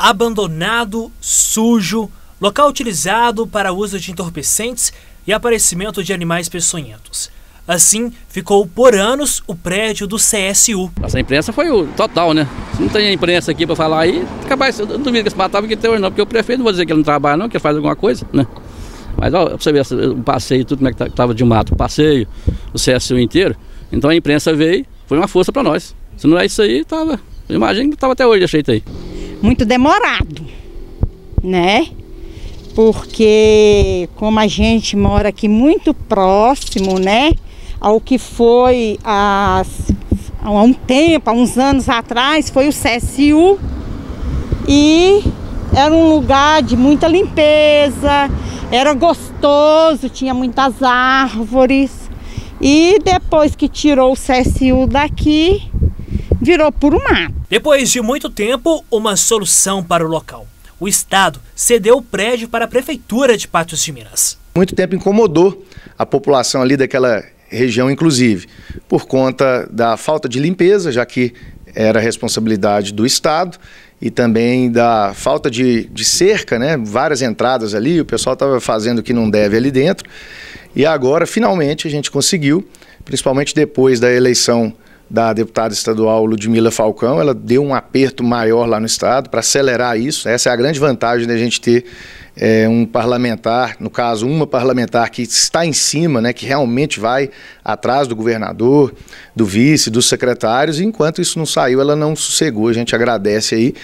abandonado, sujo, local utilizado para uso de entorpecentes e aparecimento de animais peçonhentos. Assim, ficou por anos o prédio do CSU. Essa imprensa foi o total, né? Se não tem imprensa aqui para falar aí, acabar, eu não duvido que se matava que tem hoje não, porque o prefeito não vou dizer que ele não trabalha não, que ele faz alguma coisa, né? Mas ó, pra você ver o passeio, tudo como é que tá, estava de mato, o passeio, o CSU inteiro. Então a imprensa veio, foi uma força para nós. Se não é isso aí, tava. Imagina que estava até hoje, achei aí muito demorado, né? Porque como a gente mora aqui muito próximo, né, ao que foi as, há um tempo, há uns anos atrás, foi o CSU e era um lugar de muita limpeza, era gostoso, tinha muitas árvores. E depois que tirou o CSU daqui, virou puro mato. Depois de muito tempo, uma solução para o local. O Estado cedeu o prédio para a Prefeitura de Patos de Minas. Muito tempo incomodou a população ali daquela região, inclusive, por conta da falta de limpeza, já que era responsabilidade do Estado, e também da falta de, de cerca, né? várias entradas ali, o pessoal estava fazendo o que não deve ali dentro. E agora, finalmente, a gente conseguiu, principalmente depois da eleição da deputada estadual Ludmila Falcão, ela deu um aperto maior lá no Estado para acelerar isso. Essa é a grande vantagem da gente ter é, um parlamentar, no caso, uma parlamentar que está em cima, né, que realmente vai atrás do governador, do vice, dos secretários, e enquanto isso não saiu, ela não sossegou. A gente agradece aí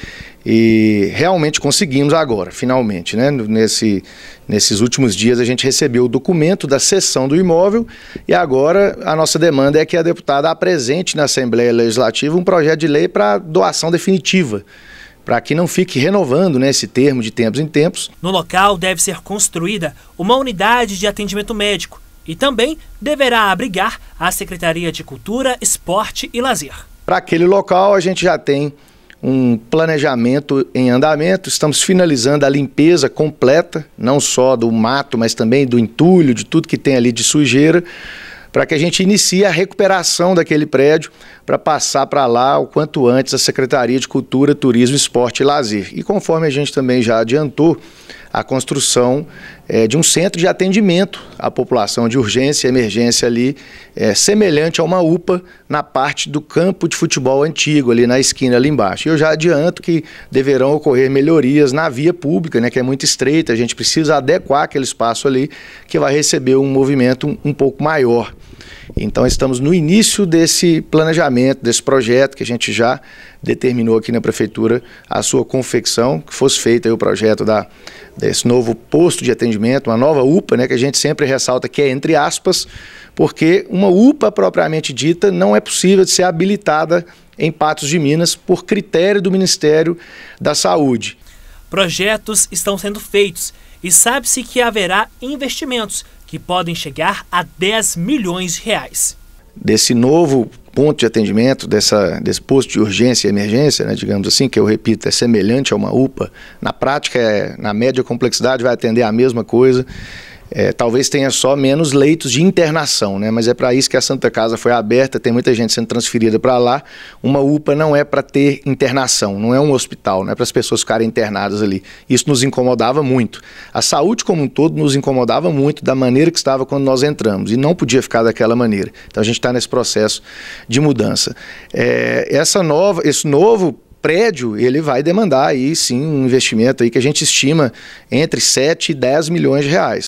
e realmente conseguimos agora, finalmente, né? Nesse, nesses últimos dias a gente recebeu o documento da cessão do imóvel e agora a nossa demanda é que a deputada apresente na Assembleia Legislativa um projeto de lei para doação definitiva para que não fique renovando né, esse termo de tempos em tempos. No local deve ser construída uma unidade de atendimento médico e também deverá abrigar a Secretaria de Cultura, Esporte e Lazer. Para aquele local, a gente já tem um planejamento em andamento. Estamos finalizando a limpeza completa, não só do mato, mas também do entulho, de tudo que tem ali de sujeira, para que a gente inicie a recuperação daquele prédio para passar para lá o quanto antes a Secretaria de Cultura, Turismo, Esporte e Lazer. E conforme a gente também já adiantou, a construção é, de um centro de atendimento à população de urgência e emergência ali, é, semelhante a uma UPA na parte do campo de futebol antigo, ali na esquina ali embaixo. E eu já adianto que deverão ocorrer melhorias na via pública, né, que é muito estreita, a gente precisa adequar aquele espaço ali, que vai receber um movimento um, um pouco maior. Então, estamos no início desse planejamento, desse projeto que a gente já determinou aqui na Prefeitura a sua confecção, que fosse feito o projeto da, desse novo posto de atendimento, uma nova UPA, né, que a gente sempre ressalta que é entre aspas, porque uma UPA propriamente dita não é possível de ser habilitada em Patos de Minas por critério do Ministério da Saúde. Projetos estão sendo feitos e sabe-se que haverá investimentos que podem chegar a 10 milhões de reais. Desse novo ponto de atendimento, dessa, desse posto de urgência e emergência, né, digamos assim, que eu repito, é semelhante a uma UPA, na prática, é, na média complexidade, vai atender a mesma coisa é, talvez tenha só menos leitos de internação, né? mas é para isso que a Santa Casa foi aberta, tem muita gente sendo transferida para lá. Uma UPA não é para ter internação, não é um hospital, não é para as pessoas ficarem internadas ali. Isso nos incomodava muito. A saúde como um todo nos incomodava muito da maneira que estava quando nós entramos, e não podia ficar daquela maneira. Então a gente está nesse processo de mudança. É, essa nova, esse novo prédio, ele vai demandar aí sim um investimento aí que a gente estima entre 7 e 10 milhões de reais.